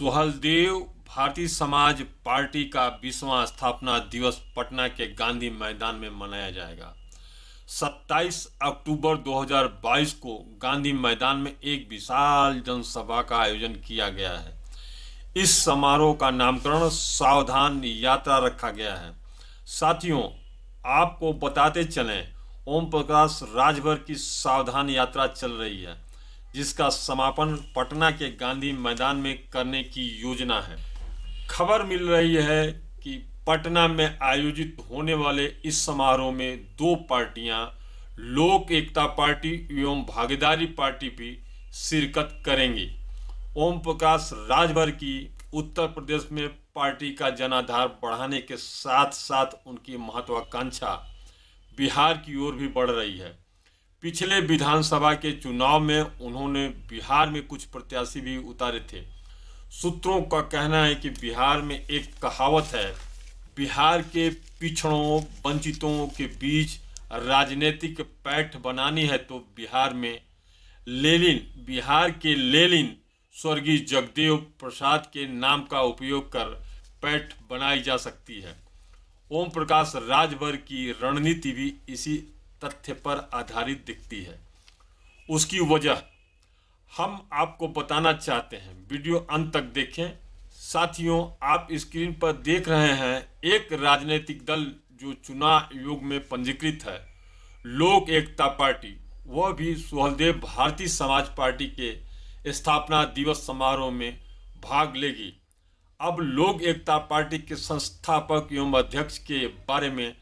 सुहलदेव भारतीय समाज पार्टी का बीसवां स्थापना दिवस पटना के गांधी मैदान में मनाया जाएगा 27 अक्टूबर 2022 को गांधी मैदान में एक विशाल जनसभा का आयोजन किया गया है इस समारोह का नामकरण सावधान यात्रा रखा गया है साथियों आपको बताते चलें ओम प्रकाश राजभर की सावधान यात्रा चल रही है जिसका समापन पटना के गांधी मैदान में करने की योजना है खबर मिल रही है कि पटना में आयोजित होने वाले इस समारोह में दो पार्टियां लोक एकता पार्टी एवं भागीदारी पार्टी भी शिरकत करेंगी ओम प्रकाश राजभर की उत्तर प्रदेश में पार्टी का जनाधार बढ़ाने के साथ साथ उनकी महत्वाकांक्षा बिहार की ओर भी बढ़ रही है पिछले विधानसभा के चुनाव में उन्होंने बिहार में कुछ प्रत्याशी भी उतारे थे सूत्रों का कहना है कि बिहार में एक कहावत है बिहार के पिछड़ों वंचितों के बीच राजनीतिक पैठ बनानी है तो बिहार में लेलिन बिहार के लेलिन स्वर्गीय जगदेव प्रसाद के नाम का उपयोग कर पैठ बनाई जा सकती है ओम प्रकाश राजभर की रणनीति भी इसी तथ्य पर आधारित दिखती है उसकी वजह हम आपको बताना चाहते हैं वीडियो अंत तक देखें साथियों आप स्क्रीन पर देख रहे हैं एक राजनीतिक दल जो चुनाव आयोग में पंजीकृत है लोक एकता पार्टी वह भी सुहलदेव भारतीय समाज पार्टी के स्थापना दिवस समारोह में भाग लेगी अब लोक एकता पार्टी के संस्थापक एवं अध्यक्ष के बारे में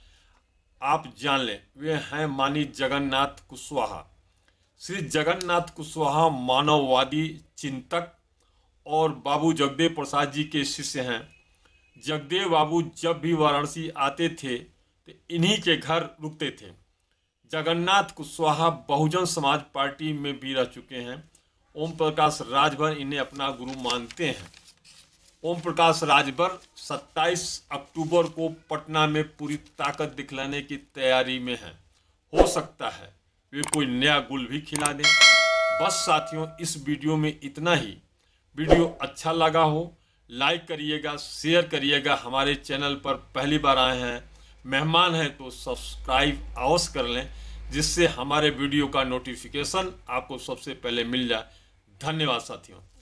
आप जान लें वे हैं मानी जगन्नाथ कुशवाहा श्री जगन्नाथ कुशवाहा मानववादी चिंतक और बाबू जगदेव प्रसाद जी के शिष्य हैं जगदेव बाबू जब भी वाराणसी आते थे तो इन्हीं के घर रुकते थे जगन्नाथ कुशवाहा बहुजन समाज पार्टी में भी रह चुके हैं ओम प्रकाश राजभर इन्हें अपना गुरु मानते हैं ओम प्रकाश राजभर 27 अक्टूबर को पटना में पूरी ताकत दिखलाने की तैयारी में है हो सकता है वे कोई नया गुल भी खिला दें बस साथियों इस वीडियो में इतना ही वीडियो अच्छा लगा हो लाइक करिएगा शेयर करिएगा हमारे चैनल पर पहली बार आए हैं मेहमान हैं तो सब्सक्राइब अवश्य कर लें जिससे हमारे वीडियो का नोटिफिकेशन आपको सबसे पहले मिल जाए धन्यवाद साथियों